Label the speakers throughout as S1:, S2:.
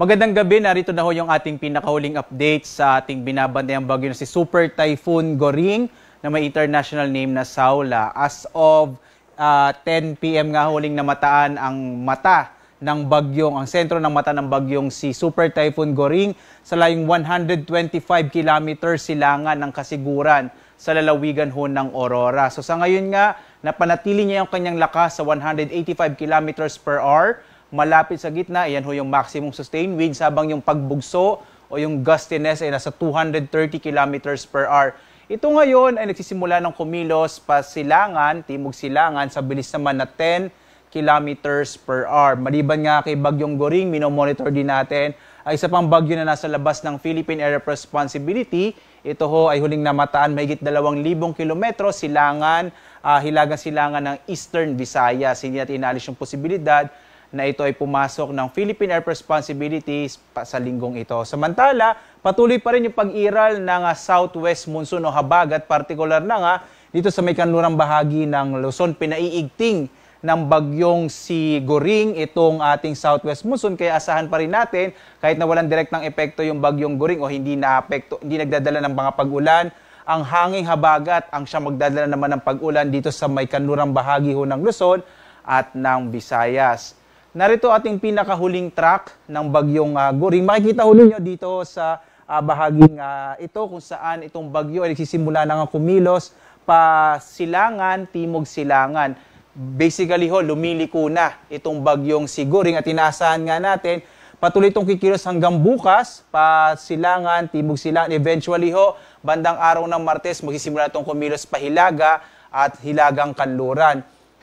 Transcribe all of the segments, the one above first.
S1: Magandang gabi, narito na ho yung ating pinakahuling update sa ating binabantayang bagyo na si Super Typhoon Goring na may international name na Saula. As of uh, ah, 10 p.m. nga huling namataan ang mata ng bagyong, ang sentro ng mata ng bagyong si Super Typhoon Goring sa layong 125 km silangan ng Kasiguran sa lalawigan ho ng Aurora. So sa ngayon nga, napanatili niya yung kanyang lakas sa 185 km per hour malapit sa gitna. Ayan ho yung maximum sustained winds habang yung pagbugso o yung gustiness ay nasa 230 kilometers per hour. Ito ngayon ay nagsisimula ng kumilos pa Silangan, Timog Silangan, sa bilis naman na 10 kilometers per hour. Maliban nga kay Bagyong Goring, minomonitor din natin ay isa pang bagyo na nasa labas ng Philippine Air Responsibility. Ito ho ay huling namataan mahigit 2,000 kilometro silangan, uh, hilagang silangan ng Eastern Visayas. Hindi natin inaalis yung posibilidad na ito ay pumasok ng Philippine Air Responsibilities sa linggong ito. Samantala, patuloy pa rin yung pag-iral ng ah, Southwest Monsoon o Habagat, partikular na nga dito sa may kanlurang bahagi ng Luzon, pinaiigting ng bagyong si Goring itong ating Southwest Monsoon kaya asahan pa rin natin kahit na walang direktang epekto yung bagyong Goring o hindi na apekto, hindi nagdadala ng mga pag-ulan ang hanging habagat ang siya magdadala naman ng pag-ulan dito sa may kanlurang bahagi ho ng Luzon at ng Visayas. Narito ating pinakahuling track ng bagyong uh, ah, Goring. Makikita huli nyo dito sa uh, bahaging uh, ito kung saan itong bagyo ay nagsisimula na nga kumilos pa Silangan, Timog Silangan. Basically ho, lumiliko na itong bagyong siguring at inaasahan nga natin Patuloy itong kikilos hanggang bukas, pa Silangan, Timog Silangan. Eventually ho, bandang araw ng Martes, magsisimula itong kumilos pa Hilaga at Hilagang Kanluran.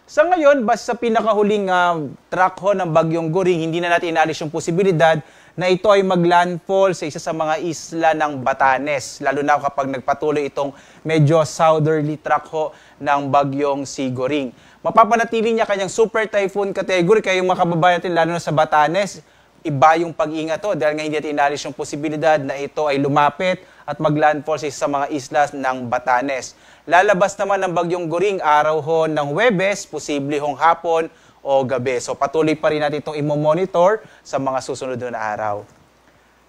S1: Sa ngayon, base sa pinakahuling uh, ah, track ho ng Bagyong Goring, hindi na natin inaalis yung posibilidad na ito ay maglandfall sa isa sa mga isla ng Batanes, lalo na kapag nagpatuloy itong medyo southerly track ho ng Bagyong Sigoring. Mapapanatili niya kanyang super typhoon category kayong mga kababayan natin, lalo na sa Batanes, iba yung pag-ingat to dahil nga hindi natin inalis yung posibilidad na ito ay lumapit at maglandfall sa mga islas ng Batanes. Lalabas naman ang bagyong Goring araw ho ng Huwebes, posible hong hapon o gabi. So patuloy pa rin natin itong imomonitor sa mga susunod na araw.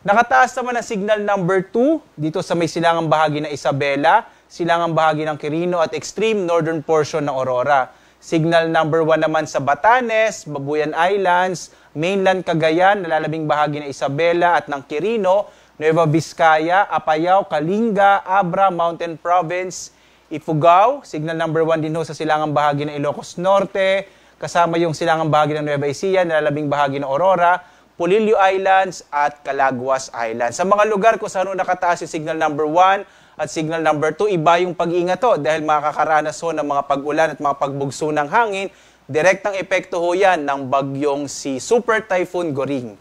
S1: Nakataas naman ang signal number 2 dito sa may silangang bahagi ng Isabela, silangang bahagi ng Quirino at extreme northern portion ng Aurora. Signal number 1 naman sa Batanes, Babuyan Islands, mainland Cagayan, nalalabing bahagi ng Isabela at ng Quirino, Nueva Vizcaya, Apayao, Kalinga, Abra, Mountain Province, Ifugao, signal number 1 din ho sa silangang bahagi ng Ilocos Norte, kasama yung silangang bahagi ng Nueva Ecija, nalalabing bahagi ng Aurora, Polillo Islands at Calaguas Islands. Sa mga lugar kung saan nakataas yung signal number 1, at signal number 2, iba yung pag-iingat to dahil makakaranas ho ng mga pag-ulan at mga pagbugso ng hangin Direktang epekto ho yan ng bagyong si Super Typhoon Goring.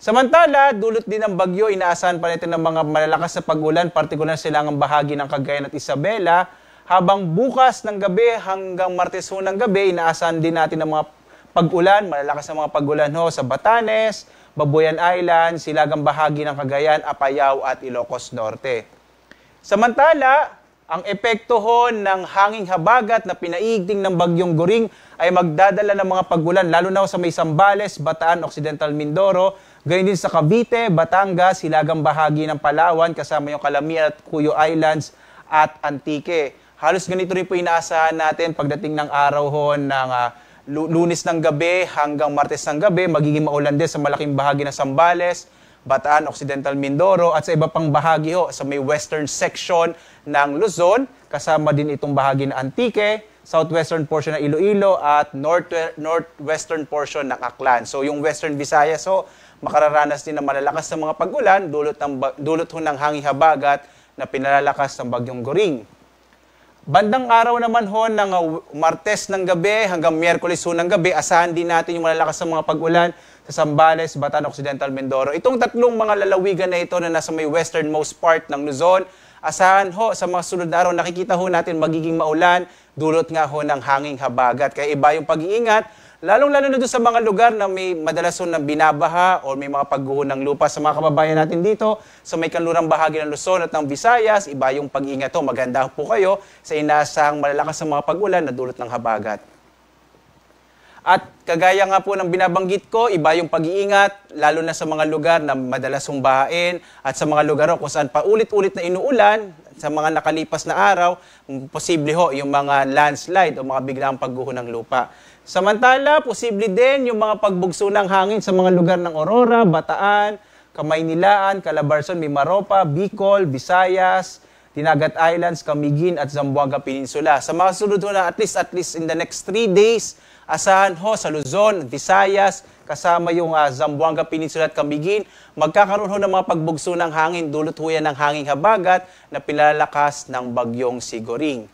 S1: Samantala, dulot din ng bagyo, inaasahan pa natin ng mga malalakas na pagulan, partikular sa silangang bahagi ng Cagayan at Isabela. Habang bukas ng gabi hanggang Martes ho ng gabi, inaasahan din natin ng mga pagulan, malalakas na mga pagulan ho sa Batanes, Babuyan Island, Silagang Bahagi ng Cagayan, Apayao at Ilocos Norte. Samantala, ang epekto ho ng hanging habagat na pinaigting ng bagyong Goring ay magdadala ng mga pagulan lalo na sa may Sambales, Bataan, Occidental Mindoro, gayon din sa Cavite, Batangas, hilagang bahagi ng Palawan kasama yung Kalamia at Cuyo Islands at Antique. Halos ganito rin po inaasahan natin pagdating ng araw ho ng uh, lunes ng gabi hanggang martes ng gabi, magiging maulan din sa malaking bahagi ng Sambales, Bataan, Occidental Mindoro at sa iba pang bahagi ho sa may western section ng Luzon. Kasama din itong bahagi ng Antique, southwestern portion ng Iloilo at north northwestern portion ng Aklan. So yung western Visayas so makararanas din ng malalakas na mga pagulan dulot, ng, dulot ho ng habagat na pinalalakas ng Bagyong Goring. Bandang araw naman ho ng uh, Martes ng gabi hanggang Miyerkules ho ng gabi, asahan din natin yung malalakas ng mga pag-ulan sa Sambales, Batan Occidental, Mindoro. Itong tatlong mga lalawigan na ito na nasa may westernmost part ng Luzon Asahan ho, sa mga sunod na araw, nakikita ho natin magiging maulan, dulot nga ho ng hanging habagat. Kaya iba yung pag-iingat, lalong-lalo na doon sa mga lugar na may madalas ho ng binabaha o may mga pagguho ng lupa sa mga kababayan natin dito, sa may kanlurang bahagi ng Luzon at ng Visayas, iba yung pag-iingat ho. Maganda po kayo sa inaasang malalakas sa mga pag-ulan na dulot ng habagat. At kagaya nga po ng binabanggit ko, iba yung pag-iingat, lalo na sa mga lugar na madalas humbahain at sa mga lugar kung saan paulit-ulit na inuulan, sa mga nakalipas na araw, posible ho yung mga landslide o mga biglang pagguho ng lupa. Samantala, posible din yung mga pagbugso ng hangin sa mga lugar ng Aurora, Bataan, Kamaynilaan, Calabarzon, Mimaropa, Bicol, Visayas, Tinagat Islands, Camiguin at Zamboanga Peninsula. Sa mga sunod na at least at least in the next 3 days, asahan ho sa Luzon, Visayas, kasama yung uh, Zamboanga Peninsula at Camiguin, magkakaroon ho ng mga pagbugso ng hangin, dulot ho yan ng hangin habagat na pinalakas ng bagyong Sigoring.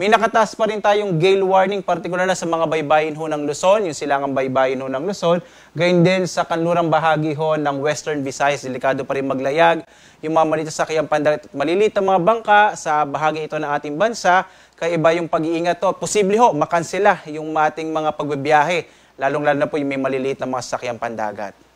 S1: May nakataas pa rin tayong gale warning, partikular na sa mga baybayin ho ng Luzon, yung silangang baybayin ho ng Luzon. Gayun din sa kanlurang bahagi ho ng Western Visayas, delikado pa rin maglayag. Yung mga malita sa kayang pandarit at maliliit na mga bangka sa bahagi ito ng ating bansa, kaya iba yung pag-iingat to. Posible ho, makansela yung ating mga pagbibiyahe, lalong-lalo na po yung may maliliit na mga sakyang pandagat.